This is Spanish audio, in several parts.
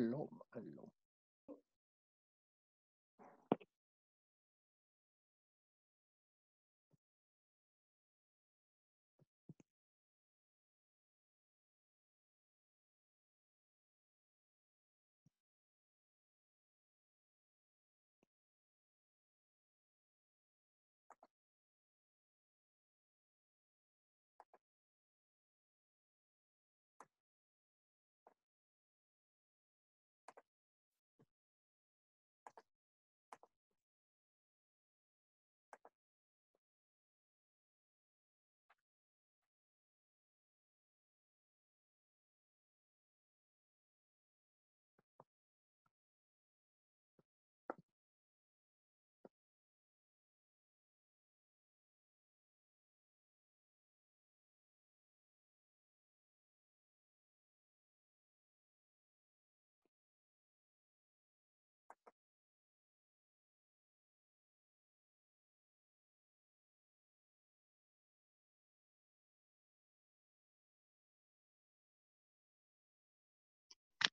l'homme à l'homme.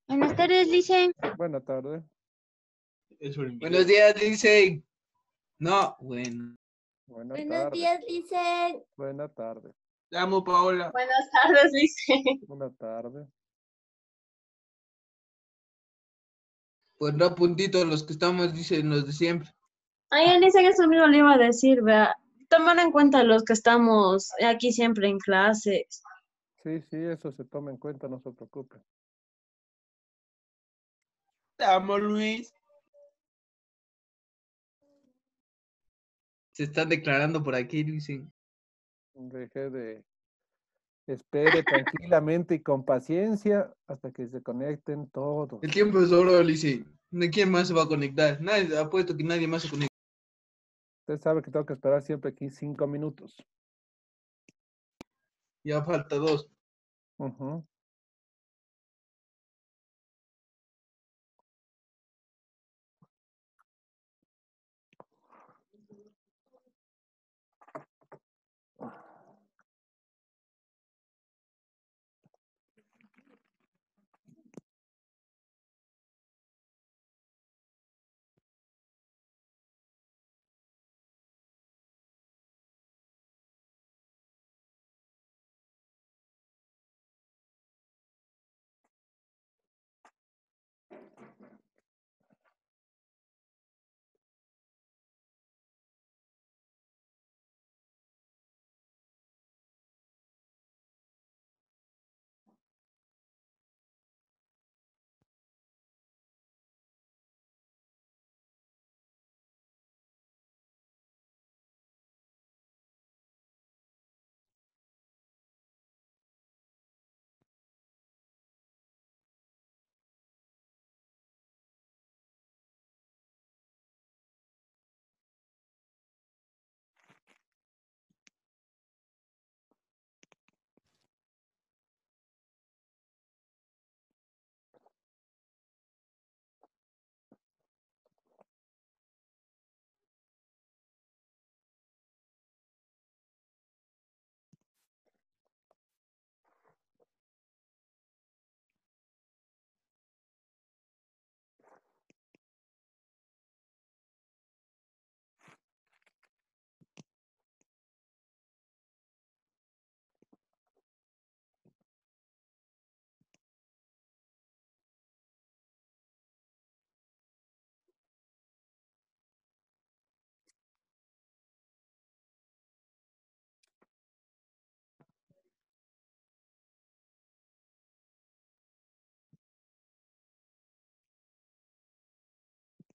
Buenas tardes, dice. Buenas tardes. Buenos días, dice. No, bueno. Buenas Buenos días, dice. Buenas tardes. Te amo, Paola. Buenas tardes, dice. Buenas tardes. Pues puntito, los que estamos, dicen los de siempre. Ay, Licey, eso mismo le iba a decir, vea. Tomar en cuenta los que estamos aquí siempre en clases. Sí, sí, eso se toma en cuenta, no se preocupe. Te amo, Luis. Se está declarando por aquí, Luis. Deje de. Espere tranquilamente y con paciencia hasta que se conecten todos. El tiempo es oro, ¿De ¿Quién más se va a conectar? Nadie, apuesto que nadie más se conecta. Usted sabe que tengo que esperar siempre aquí cinco minutos. Ya falta dos. Ajá.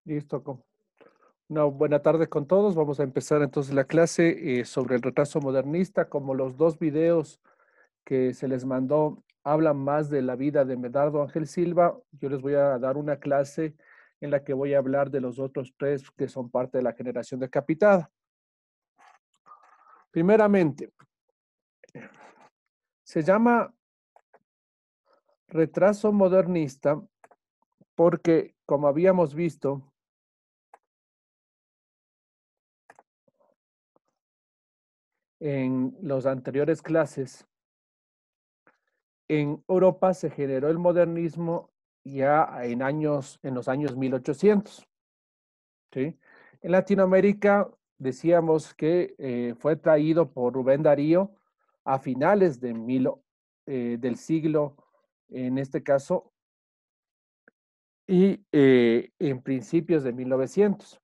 Listo. Una buena tarde con todos. Vamos a empezar entonces la clase eh, sobre el retraso modernista. Como los dos videos que se les mandó hablan más de la vida de Medardo Ángel Silva, yo les voy a dar una clase en la que voy a hablar de los otros tres que son parte de la generación decapitada. Primeramente, se llama retraso modernista porque, como habíamos visto, en las anteriores clases, en Europa se generó el modernismo ya en, años, en los años 1800. En Latinoamérica decíamos que eh, fue traído por Rubén Darío a finales de eh, del siglo, en este caso, y eh, en principios de 1900.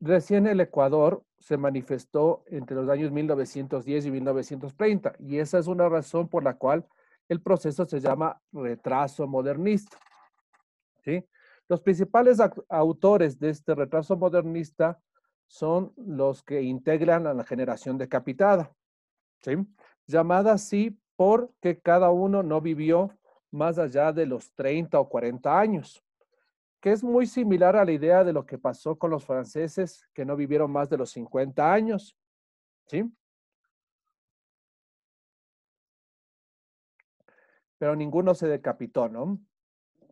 Recién el Ecuador se manifestó entre los años 1910 y 1930 y esa es una razón por la cual el proceso se llama retraso modernista. ¿sí? Los principales autores de este retraso modernista son los que integran a la generación decapitada, ¿sí? llamada así porque cada uno no vivió más allá de los 30 o 40 años que es muy similar a la idea de lo que pasó con los franceses que no vivieron más de los 50 años. ¿Sí? Pero ninguno se decapitó, ¿no?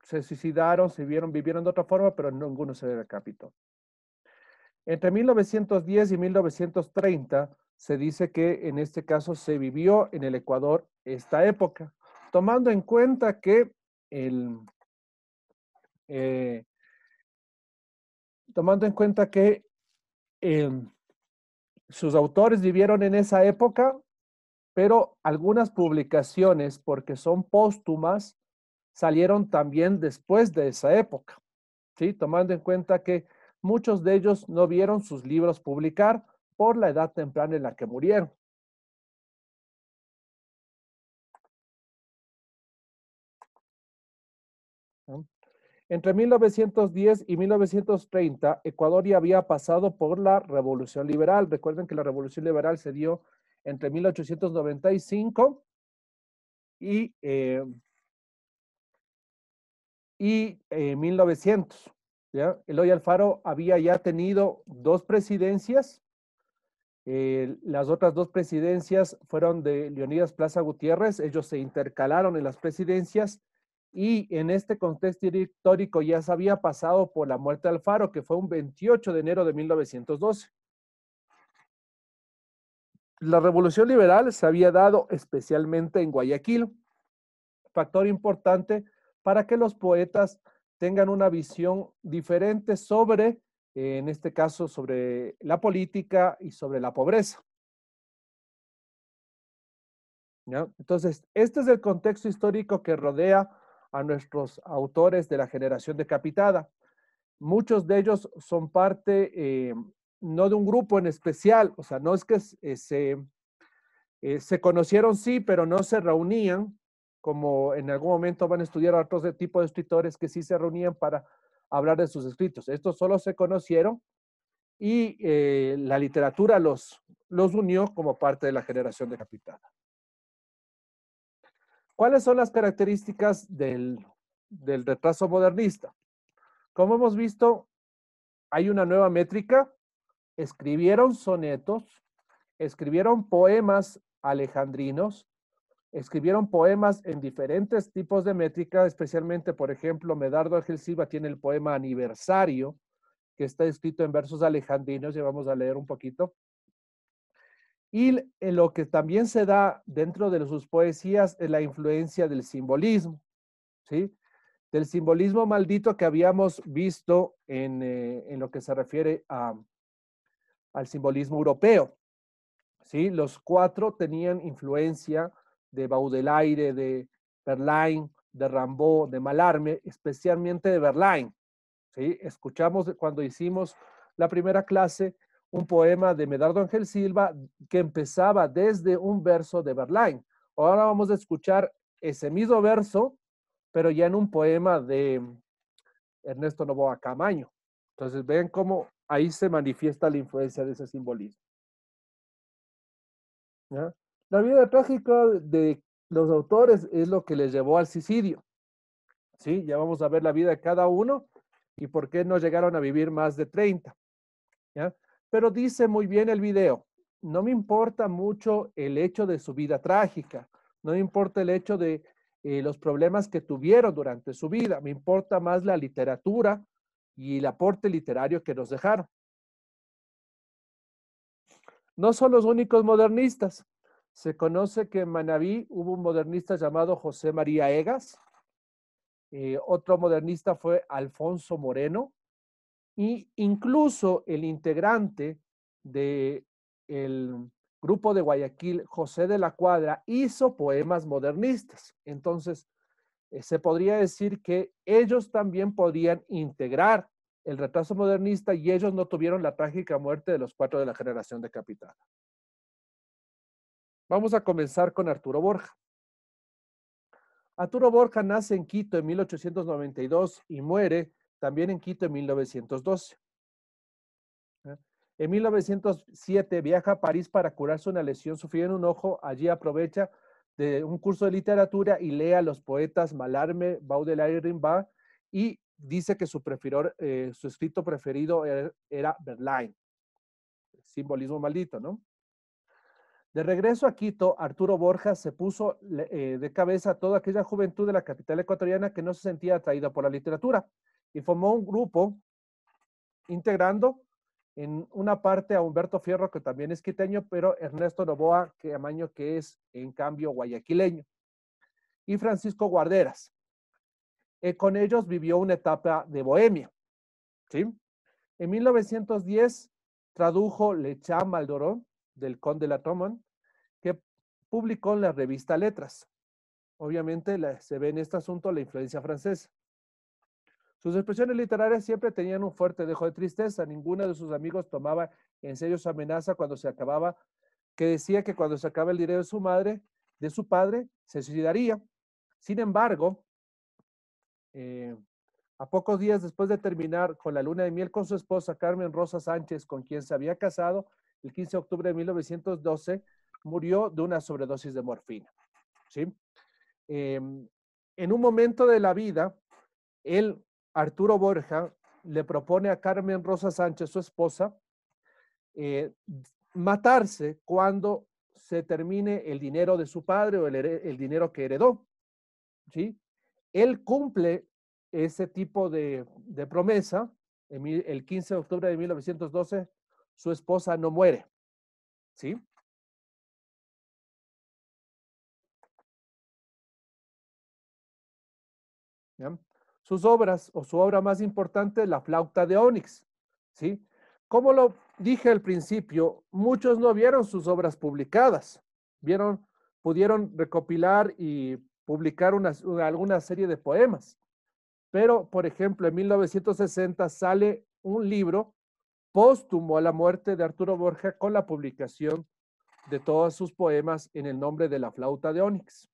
Se suicidaron, se vieron, vivieron de otra forma, pero ninguno se decapitó. Entre 1910 y 1930 se dice que en este caso se vivió en el Ecuador esta época, tomando en cuenta que el, eh, tomando en cuenta que em, sus autores vivieron en esa época, pero algunas publicaciones, porque son póstumas, salieron también después de esa época, ¿sí? tomando en cuenta que muchos de ellos no vieron sus libros publicar por la edad temprana en la que murieron. Entre 1910 y 1930, Ecuador ya había pasado por la Revolución Liberal. Recuerden que la Revolución Liberal se dio entre 1895 y, y 1900. Eh, eh, Eloy Alfaro había ya tenido dos presidencias. Eh, las otras dos presidencias fueron de Leonidas Plaza Gutiérrez. Ellos se intercalaron en las presidencias y en este contexto histórico ya se había pasado por la muerte de Alfaro, que fue un 28 de enero de 1912. La revolución liberal se había dado especialmente en Guayaquil, factor importante para que los poetas tengan una visión diferente sobre, en este caso, sobre la política y sobre la pobreza. Entonces, este es el contexto histórico que rodea a nuestros autores de la generación decapitada. Muchos de ellos son parte eh, no de un grupo en especial, o sea, no es que eh, eh, se, conocieron, sí, pero no se reunían, como en algún momento van a estudiar otros de tipo de escritores que sí se reunían para hablar de sus escritos. Estos solo se conocieron y la literatura los, los unió como parte de la generación decapitada. ¿Cuáles son las características del, retraso modernista? Como hemos visto, hay una nueva métrica. Escribieron sonetos, escribieron poemas alejandrinos, escribieron poemas en diferentes tipos de métrica, especialmente, por ejemplo, Medardo Ángel Silva tiene el poema Aniversario, que está escrito en versos alejandrinos, ya vamos a leer un poquito. Y eh, lo que también se da dentro de sus poesías es la influencia del simbolismo, ¿sí? Del simbolismo maldito que habíamos visto en, eh, lo que se refiere a, al simbolismo europeo, ¿sí? Los cuatro tenían influencia de Baudelaire, de Verlaine, de Rambaud, de Malarme, especialmente de Verlaine, ¿sí? Escuchamos cuando hicimos la primera clase un poema de Medardo Ángel Silva que empezaba desde un verso de Verlaine. Ahora vamos a escuchar ese mismo verso, pero ya en un poema de Ernesto Novoa Camaño. Entonces ven cómo ahí se manifiesta la influencia de ese simbolismo. La vida trágica de los autores es lo que les llevó al suicidio. ¿Sí? Ya vamos a ver la vida de cada uno y por qué no llegaron a vivir más de 30. ¿Ya? Pero dice muy bien el video, no me importa mucho el hecho de su vida trágica, no me importa el hecho de eh, los problemas que tuvieron durante su vida, me importa más la literatura y el aporte literario que nos dejaron. No son los únicos modernistas. Se conoce que en Manabí hubo un modernista llamado José María Egas, eh, otro modernista fue Alfonso Moreno, y incluso el integrante del grupo de Guayaquil, José de la Cuadra, hizo poemas modernistas. Entonces, eh, se podría decir que ellos también podían integrar el retraso modernista y ellos no tuvieron la trágica muerte de los cuatro de la generación de decapitada. Vamos a comenzar con Arturo Borja. Arturo Borja nace en Quito en 1892 y muere también en Quito en 1912. ¿Eh? En 1907 viaja a París para curarse una lesión sufrida en un ojo. Allí aprovecha de un curso de literatura y lee a los poetas Malarme, Baudelaire y Rimbaud y dice que su, eh, su escrito preferido er, era, Verlaine. Simbolismo maldito, ¿no? De regreso a Quito, Arturo Borja se puso eh, de cabeza a toda aquella juventud de la capital ecuatoriana que no se sentía atraída por la literatura y formó un grupo integrando en una parte a Humberto Fierro, que también es quiteño, pero Ernesto Novoa que amaño que es en cambio guayaquileño, y Francisco Guarderas. Eh, con ellos vivió una etapa de bohemia. ¿sí? En 1910 tradujo Le Maldorón del Conde Tomón, que publicó en la revista Letras. Obviamente se ve en este asunto la influencia francesa. Sus expresiones literarias siempre tenían un fuerte dejo de tristeza. Ninguno de sus amigos tomaba en serio su amenaza cuando se acababa, que decía que cuando se acaba el dinero de su madre, de su padre, se suicidaría. Sin embargo, eh, a pocos días después de terminar con la luna de miel con su esposa Carmen Rosa Sánchez, con quien se había casado el 15 de octubre de 1912, murió de una sobredosis de morfina. Em, en un momento de la vida, él Arturo Borja le propone a Carmen Rosa Sánchez, su esposa, eh, matarse cuando se termine el dinero de su padre o el, dinero que heredó. ¿sí? Él cumple ese tipo de, promesa. el 15 de octubre de 1912, su esposa no muere. ¿sí? ¿Ya? sus obras o su obra más importante, La flauta de Onix. ¿sí? Como lo dije al principio, muchos no vieron sus obras publicadas, vieron, pudieron recopilar y publicar alguna serie de poemas. Pero, por ejemplo, en 1960 sale un libro póstumo a la muerte de Arturo Borja con la publicación de todos sus poemas en el nombre de la flauta de Onix.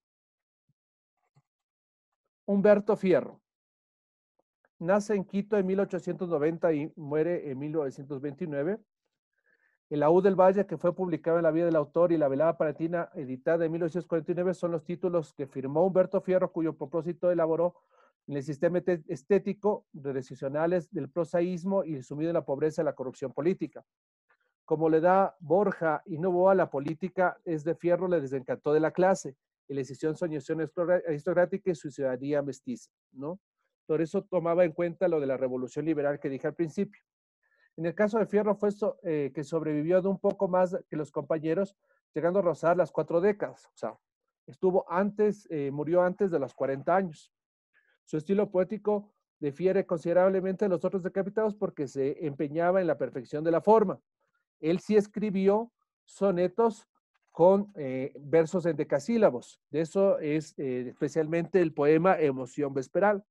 Humberto Fierro. Nace en Quito en 1890 y muere en 1929. El Aúd del Valle, que fue publicado en la vida del autor, y La Velada Palatina, editada en 1849, son los títulos que firmó Humberto Fierro, cuyo propósito elaboró en el sistema estético de decisionales del prosaísmo y sumido en la pobreza y la corrupción política. Como le da Borja y Novoa la política, es de Fierro le desencantó de la clase, y la decisión soñación aristocrática y su ciudadanía mestiza, ¿no? Por eso tomaba en cuenta lo de la revolución liberal que dije al principio. En el caso de Fierro fue eso eh, que sobrevivió de un poco más que los compañeros, llegando a rozar las cuatro décadas. O sea, estuvo antes, eh, murió antes de los 40 años. Su estilo poético difiere considerablemente de los otros decapitados porque se empeñaba en la perfección de la forma. Él sí escribió sonetos con eh, versos en decasílabos. De eso es especialmente el poema Emoción Vesperal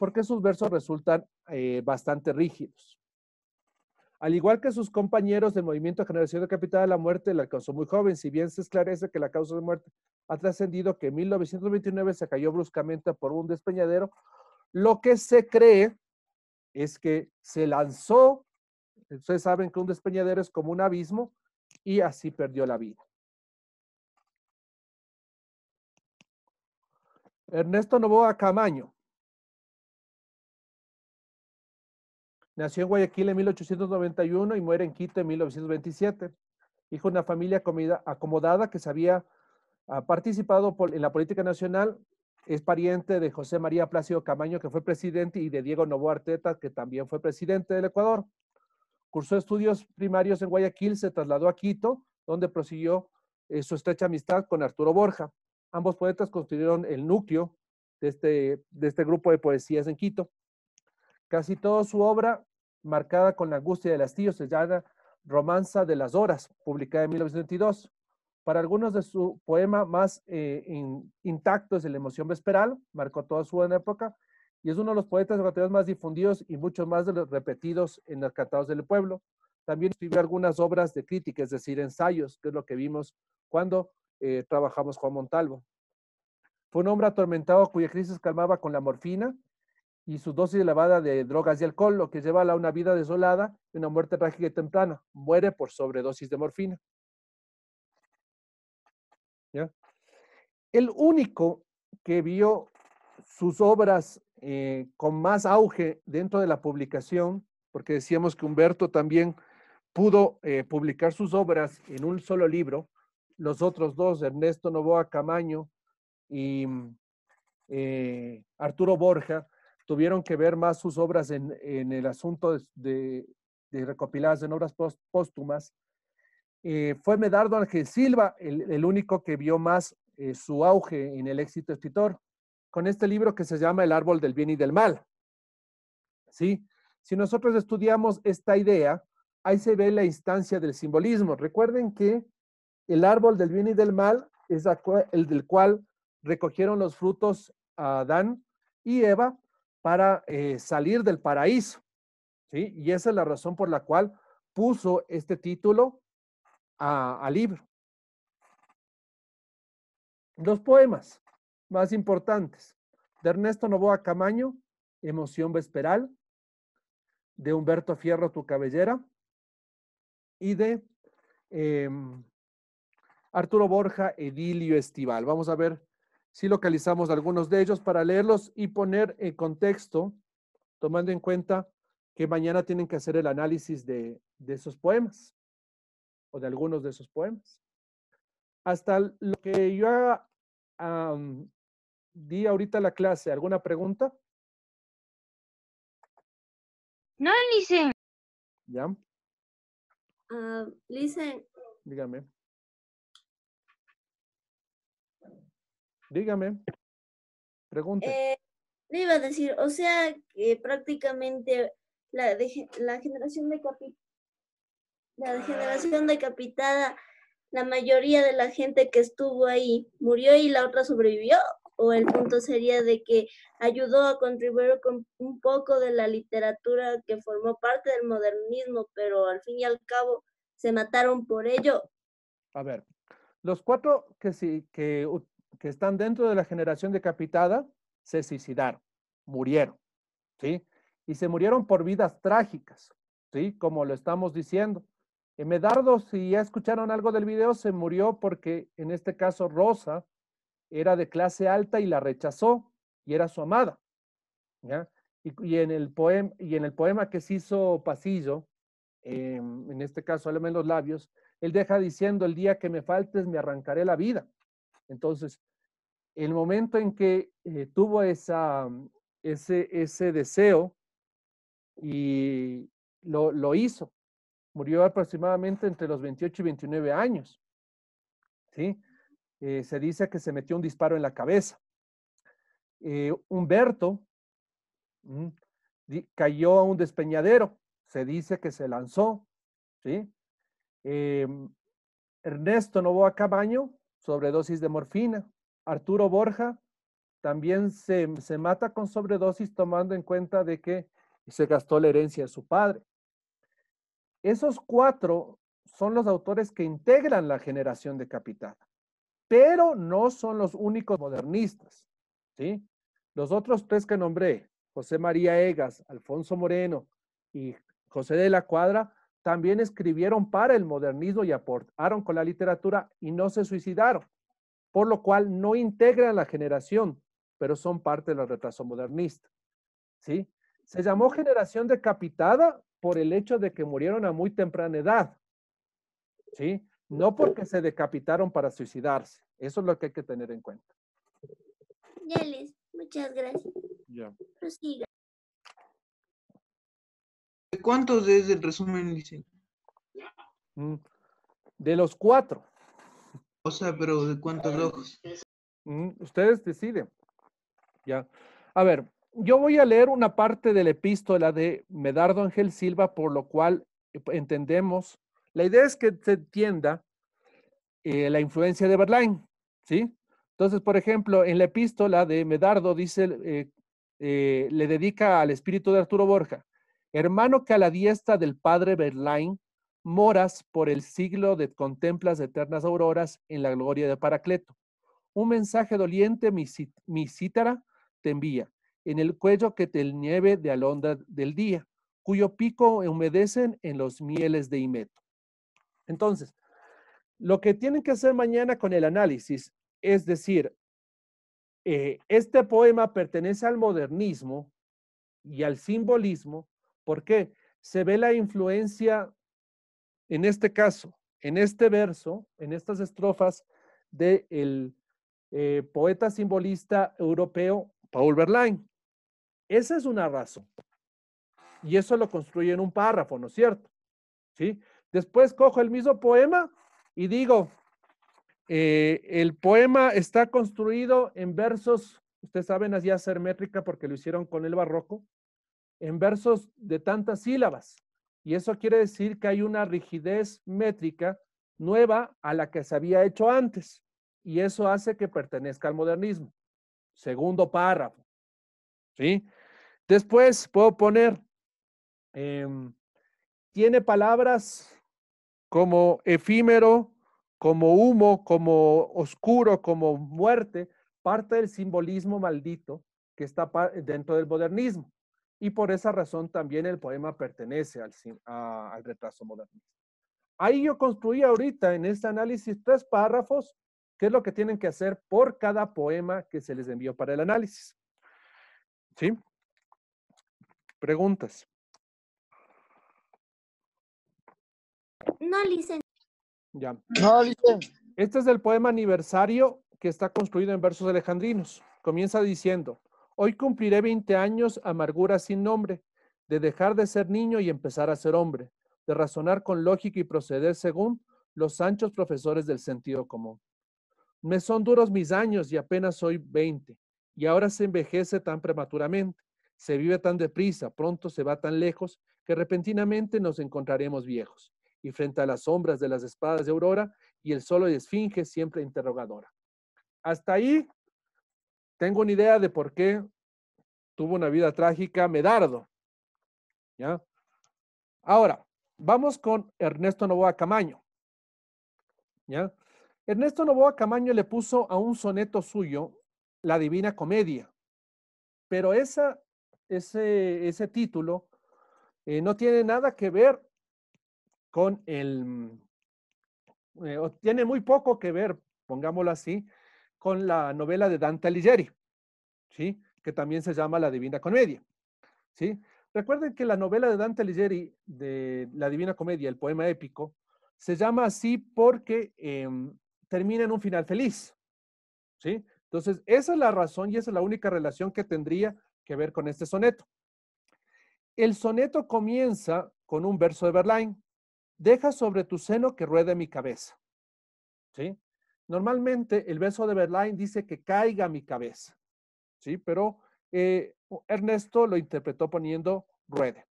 porque sus versos resultan eh, bastante rígidos. Al igual que sus compañeros del movimiento de Generación de Capital de la Muerte, la causó muy joven, si bien se esclarece que la causa de muerte ha trascendido que en 1929 se cayó bruscamente por un despeñadero, lo que se cree es que se lanzó, ustedes saben que un despeñadero es como un abismo, y así perdió la vida. Ernesto Novoa Camaño, Nació en Guayaquil en 1891 y muere en Quito en 1927. Hijo de una familia acomodada que se había ah, participado en la política nacional. Es pariente de José María Plácido Camaño, que fue presidente, y de Diego Novo Arteta, que también fue presidente del Ecuador. Cursó estudios primarios en Guayaquil, se trasladó a Quito, donde prosiguió eh, su estrecha amistad con Arturo Borja. Ambos poetas construyeron el núcleo de este, de este grupo de poesías en Quito. Casi toda su obra marcada con la angustia del hastío, se llama Romanza de las Horas, publicada en 1922. Para algunos de su poema más eh, intacto es La emoción vesperal, marcó toda su época, y es uno de los poetas ecuatorianos más difundidos y muchos más de los repetidos en los cantados del pueblo. También escribió algunas obras de crítica, es decir, ensayos, que es lo que vimos cuando eh, trabajamos Juan Montalvo. Fue un hombre atormentado cuya crisis calmaba con la morfina, y su dosis elevada de drogas y alcohol, lo que lleva a una vida desolada y una muerte trágica y temprana. Muere por sobredosis de morfina. El único que vio sus obras eh, con más auge dentro de la publicación, porque decíamos que Humberto también pudo eh, publicar sus obras en un solo libro, los otros dos, Ernesto Novoa Camaño y mm, eh, Arturo Borja, tuvieron que ver más sus obras en, el asunto de, recopiladas en obras póstumas. Eh, fue Medardo Ángel Silva el, único que vio más eh, su auge en el éxito escritor, con este libro que se llama El árbol del bien y del mal. ¿Sí? Si nosotros estudiamos esta idea, ahí se ve la instancia del simbolismo. Recuerden que el árbol del bien y del mal es el del cual recogieron los frutos a Adán y Eva para eh, salir del paraíso. ¿sí? Y esa es la razón por la cual puso este título al libro. Los poemas más importantes de Ernesto Novoa Camaño, Emoción Vesperal, de Humberto Fierro, Tu Cabellera, y de em, Arturo Borja, Edilio Estival. Vamos a ver sí localizamos algunos de ellos para leerlos y poner en contexto, tomando en cuenta que mañana tienen que hacer el análisis de, de esos poemas o de algunos de esos poemas. Hasta lo que yo di ahorita la clase, ¿alguna pregunta? No, Lisen. ¿Ya? Uh, Dígame. Dígame, pregunta eh, le iba a decir, o sea, que prácticamente la, la generación de la generación decapitada, la mayoría de la gente que estuvo ahí murió y la otra sobrevivió. O el punto sería de que ayudó a contribuir con un poco de la literatura que formó parte del modernismo, pero al fin y al cabo se mataron por ello. A ver, los cuatro que, sí, que que están dentro de la generación decapitada se suicidaron, murieron, ¿sí? Y se murieron por vidas trágicas, ¿sí? Como lo estamos diciendo. En eh, Medardo, si ya escucharon algo del video, se murió porque en este caso Rosa era de clase alta y la rechazó y era su amada. ¿ya? Y, en el poema, y en el poema que se hizo Pasillo, em, en este caso, álame los labios, él deja diciendo, el día que me faltes me arrancaré la vida. Entonces, el momento en que eh, tuvo esa, mm, ese, deseo y lo, hizo, murió aproximadamente entre los 28 y 29 años. ¿sí? Eh, se dice que se metió un disparo en la cabeza. Eh, Humberto mm, cayó a un despeñadero, se dice que se lanzó. ¿sí? no em, Ernesto Novoa Cabaño sobredosis de morfina. Arturo Borja también se, mata con sobredosis tomando en cuenta de que se gastó la herencia de su padre. Esos cuatro son los autores que integran la generación de capital, pero no son los únicos modernistas. ¿sí? Los otros tres que nombré, José María Egas, Alfonso Moreno y José de la Cuadra, también escribieron para el modernismo y aportaron con la literatura y no se suicidaron, por lo cual no integran la generación, pero son parte del retraso modernista. ¿sí? Se llamó generación decapitada por el hecho de que murieron a muy temprana edad, ¿sí? no porque se decapitaron para suicidarse. Eso es lo que hay que tener en cuenta. les, muchas gracias. Ya. Prosiga. ¿De cuántos es el resumen, mm, De los cuatro. O sea, pero ¿de cuántos ojos? Mm, ustedes deciden. Ya. A ver, yo voy a leer una parte de la epístola de Medardo Ángel Silva, por lo cual entendemos. La idea es que se entienda eh, la influencia de Berlín. ¿sí? Entonces, por ejemplo, en la epístola de Medardo dice, eh, eh, le dedica al espíritu de Arturo Borja. Hermano que a la diestra del Padre Berlain moras por el siglo de contemplas eternas auroras en la gloria de Paracleto. Un mensaje doliente mi, cítara te envía, en el cuello que te nieve de alonda del día, cuyo pico humedecen en los mieles de Himeto. Entonces, lo que tienen que hacer mañana con el análisis es decir, eh, este poema pertenece al modernismo y al simbolismo, ¿Por qué? Se ve la influencia, en este caso, en este verso, en estas estrofas, del de eh, poeta simbolista europeo Paul Verlaine. Esa es una razón. Y eso lo construye en un párrafo, ¿no es cierto? ¿Sí? Después cojo el mismo poema y digo, eh, el poema está construido en versos, ustedes saben, así ser métrica porque lo hicieron con el barroco, en versos de tantas sílabas. Y eso quiere decir que hay una rigidez métrica nueva a la que se había hecho antes. Y eso hace que pertenezca al modernismo. Segundo párrafo. ¿Sí? Después puedo poner, em, tiene palabras como efímero, como humo, como oscuro, como muerte, parte del simbolismo maldito que está dentro del modernismo y por esa razón también el poema pertenece al, retraso modernista. Ahí yo construí ahorita en este análisis tres párrafos, que es lo que tienen que hacer por cada poema que se les envió para el análisis. ¿Sí? Preguntas. No, Licen. Ya. No, Licen. Este es el poema aniversario que está construido en versos alejandrinos. Comienza diciendo, Hoy cumpliré 20 años amargura sin nombre, de dejar de ser niño y empezar a ser hombre, de razonar con lógica y proceder según los anchos profesores del sentido común. Me son duros mis años y apenas soy 20, y ahora se envejece tan prematuramente, se vive tan deprisa, pronto se va tan lejos, que repentinamente nos encontraremos viejos, y frente a las sombras de las espadas de aurora y el solo de esfinge siempre interrogadora. Hasta ahí tengo una idea de por qué tuvo una vida trágica Medardo. ¿Ya? Ahora, vamos con Ernesto Novoa Camaño. ¿Ya? Ernesto Novoa Camaño le puso a un soneto suyo La Divina Comedia, pero esa, ese, ese título eh, no tiene nada que ver con el, mm, eh, tiene muy poco que ver, pongámoslo así, con la novela de Dante Alighieri, ¿sí? que también se llama La Divina Comedia. ¿sí? Recuerden que la novela de Dante Alighieri, de La Divina Comedia, el poema épico, se llama así porque em, termina en un final feliz. ¿sí? Entonces, esa es la razón y esa es la única relación que tendría que ver con este soneto. El soneto comienza con un verso de Verlaine. Deja sobre tu seno que ruede mi cabeza. ¿Sí? Normalmente el beso de Berlain dice que caiga mi cabeza, ¿sí? Pero eh, Ernesto lo interpretó poniendo ruede.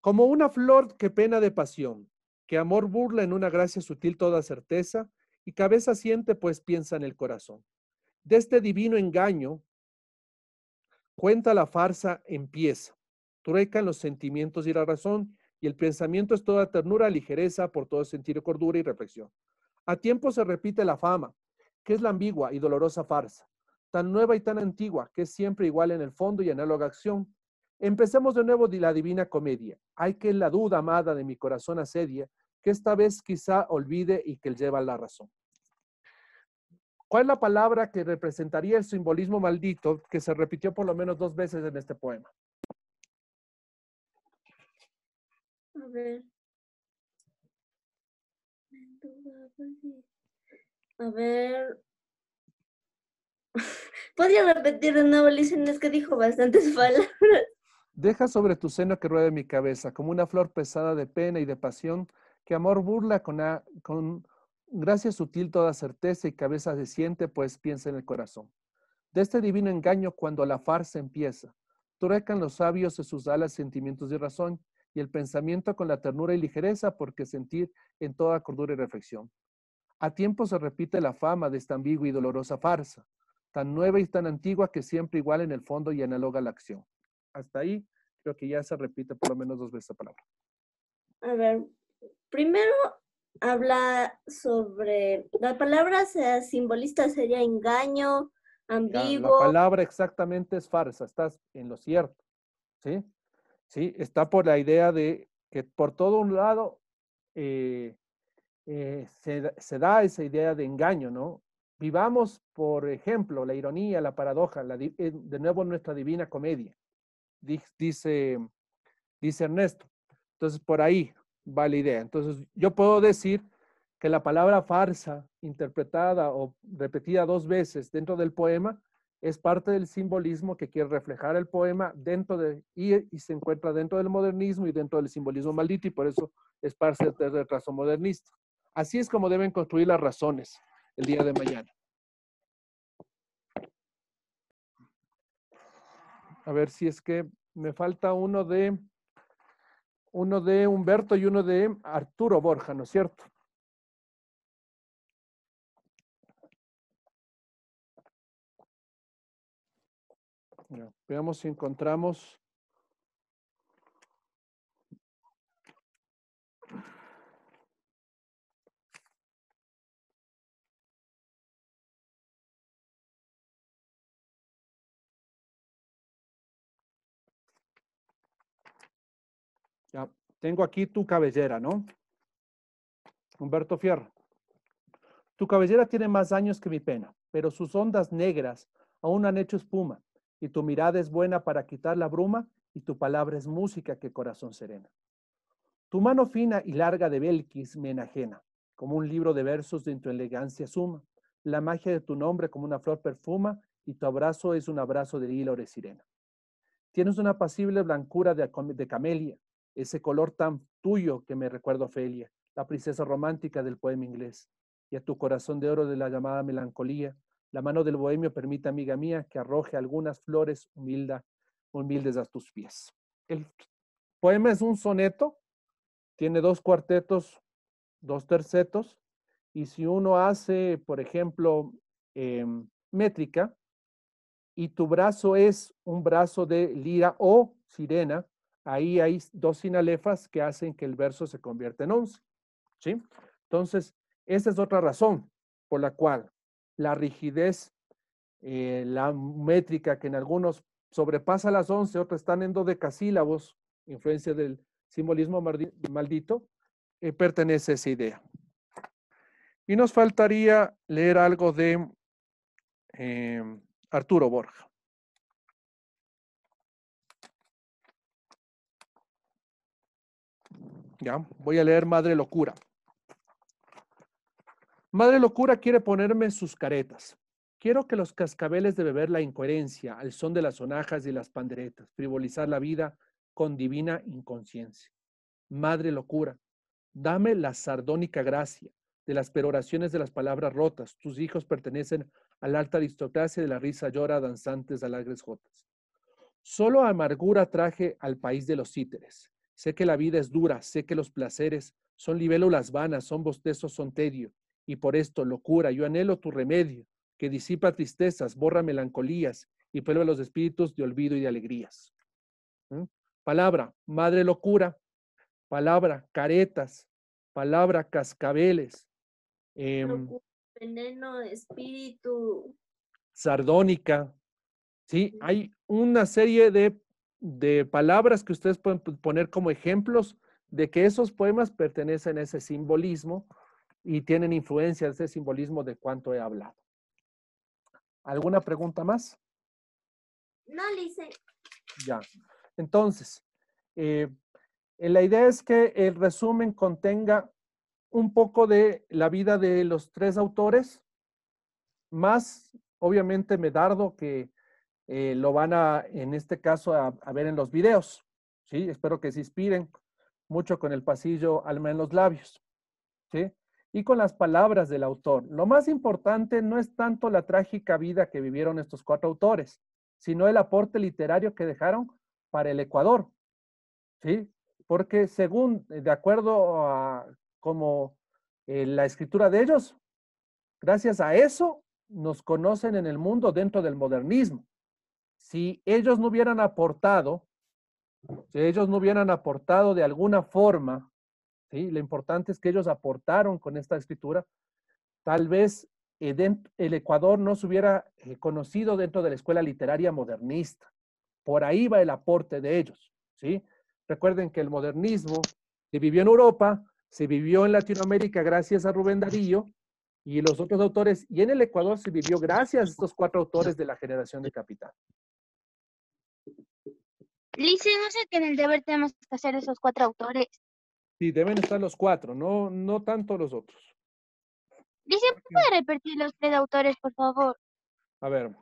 Como una flor que pena de pasión, que amor burla en una gracia sutil toda certeza, y cabeza siente pues piensa en el corazón. De este divino engaño, cuenta la farsa, empieza. en los sentimientos y la razón, y el pensamiento es toda ternura, ligereza, por todo sentido, cordura y reflexión. A tiempo se repite la fama, que es la ambigua y dolorosa farsa, tan nueva y tan antigua, que es siempre igual en el fondo y análoga acción. Empecemos de nuevo de la divina comedia. Hay que la duda amada de mi corazón asedia, que esta vez quizá olvide y que lleva la razón. ¿Cuál es la palabra que representaría el simbolismo maldito que se repitió por lo menos dos veces en este poema? A ver. A ver. Podría repetir de nuevo, es que dijo bastantes palabras. Deja sobre tu seno que ruede mi cabeza, como una flor pesada de pena y de pasión, que amor burla con, gracia sutil toda certeza y cabeza se siente, pues piensa en el corazón. De este divino engaño, cuando la farsa empieza, truecan los sabios de sus alas sentimientos y razón, y el pensamiento con la ternura y ligereza, porque sentir en toda cordura y reflexión. A tiempo se repite la fama de esta ambigua y dolorosa farsa, tan nueva y tan antigua que siempre igual en el fondo y análoga la acción. Hasta ahí creo que ya se repite por lo menos dos veces la palabra. A ver, primero habla sobre, la palabra sea simbolista sería engaño, ambiguo. la palabra exactamente es farsa, estás en lo cierto, ¿sí? Sí, está por la idea de que por todo un lado eh, eh, se, da esa idea de engaño, ¿no? Vivamos, por ejemplo, la ironía, la paradoja, eh, de nuevo nuestra divina comedia, dice, dice Ernesto. Entonces, por ahí va la idea. Entonces, yo puedo decir que la palabra farsa, interpretada o repetida dos veces dentro del poema, es parte del simbolismo que quiere reflejar el poema dentro de, y, y, se encuentra dentro del modernismo y dentro del simbolismo maldito, y por eso es parte del retraso modernista. Así es como deben construir las razones el día de mañana. A ver si es que me falta uno de uno de Humberto y uno de Arturo Borja, ¿no es cierto? Veamos si encontramos Ya, tengo aquí tu cabellera, ¿no? Humberto Fierro. Tu cabellera tiene más años que mi pena, pero sus ondas negras aún han hecho espuma, y tu mirada es buena para quitar la bruma, y tu palabra es música que corazón serena. Tu mano fina y larga de Belkis me enajena, como un libro de versos de tu elegancia suma, la magia de tu nombre como una flor perfuma, y tu abrazo es un abrazo de hilo de sirena. Tienes una pasible blancura de, de camelia, ese color tan tuyo que me recuerda Ofelia, la princesa romántica del poema inglés, y a tu corazón de oro de la llamada melancolía, la mano del bohemio permite, amiga mía, que arroje algunas flores humilda, humildes a tus pies. El poema es un soneto, tiene dos cuartetos, dos tercetos, y si uno hace, por ejemplo, em, métrica, y tu brazo es un brazo de lira o sirena, ahí hay dos sinalefas que hacen que el verso se convierta en once. ¿sí? Entonces, esa es otra razón por la cual la rigidez, eh, la métrica que en algunos sobrepasa las once, otros están en dodecasílabos, influencia del simbolismo maldito, eh, pertenece a esa idea. Y nos faltaría leer algo de eh, Arturo Borja. ¿ya? Voy a leer Madre Locura. Madre Locura quiere ponerme sus caretas. Quiero que los cascabeles de beber la incoherencia al son de las sonajas y las panderetas, frivolizar la vida con divina inconsciencia. Madre Locura, dame la sardónica gracia de las peroraciones de las palabras rotas. Tus hijos pertenecen a la alta aristocracia de la risa llora, danzantes, alagres jotas. Solo amargura traje al país de los cíteres. Sé que la vida es dura, sé que los placeres son libélulas vanas, son bostezos, son tedio, y por esto, locura, yo anhelo tu remedio, que disipa tristezas, borra melancolías y prueba los espíritus de olvido y de alegrías. ¿Mm? Palabra, madre locura, palabra, caretas, palabra, cascabeles. Em, veneno, espíritu. Sardónica. Sí, hay una serie de de palabras que ustedes pueden poner como ejemplos de que esos poemas pertenecen a ese simbolismo y tienen influencia ese simbolismo de cuánto he hablado. ¿Alguna pregunta más? No, Lice. Ya. Entonces, eh, eh, la idea es que el resumen contenga un poco de la vida de los tres autores, más obviamente Medardo, que eh, lo van a, en este caso, a, ver en los videos. ¿sí? Espero que se inspiren mucho con el pasillo Alma en los labios. ¿sí? Y con las palabras del autor. Lo más importante no es tanto la trágica vida que vivieron estos cuatro autores, sino el aporte literario que dejaron para el Ecuador. ¿sí? Porque según, de acuerdo a como eh, la escritura de ellos, gracias a eso nos conocen en el mundo dentro del modernismo si ellos no hubieran aportado, si ellos no hubieran aportado de alguna forma, ¿sí? lo importante es que ellos aportaron con esta escritura, tal vez eh, el Ecuador no se hubiera eh, conocido dentro de la escuela literaria modernista. Por ahí va el aporte de ellos. ¿sí? Recuerden que el modernismo se vivió en Europa, se vivió en Latinoamérica gracias a Rubén Darío y los otros autores, y en el Ecuador se vivió gracias a estos cuatro autores de la generación de capital. Lice, no sé que en el deber tenemos que hacer esos cuatro autores. Sí, deben estar los cuatro, no, no tanto los otros. Lice, ¿puede repetir los tres autores, por favor? A ver.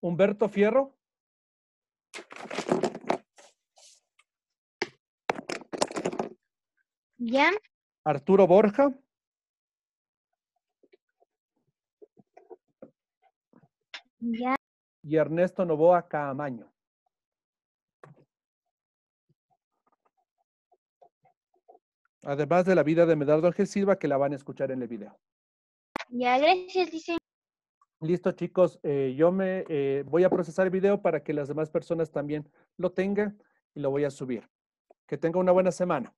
Humberto Fierro. ¿Ya? Arturo Borja. ¿Ya? Y Ernesto Novoa Caamaño. además de la vida de Medardo Ángel que la van a escuchar en el video. Ya, gracias, dice. Listo, chicos, eh, yo me eh, voy a procesar el video para que las demás personas también lo tengan y lo voy a subir. Que tenga una buena semana.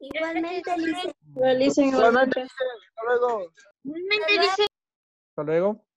Igualmente, Igualmente, Hasta luego. Hasta luego.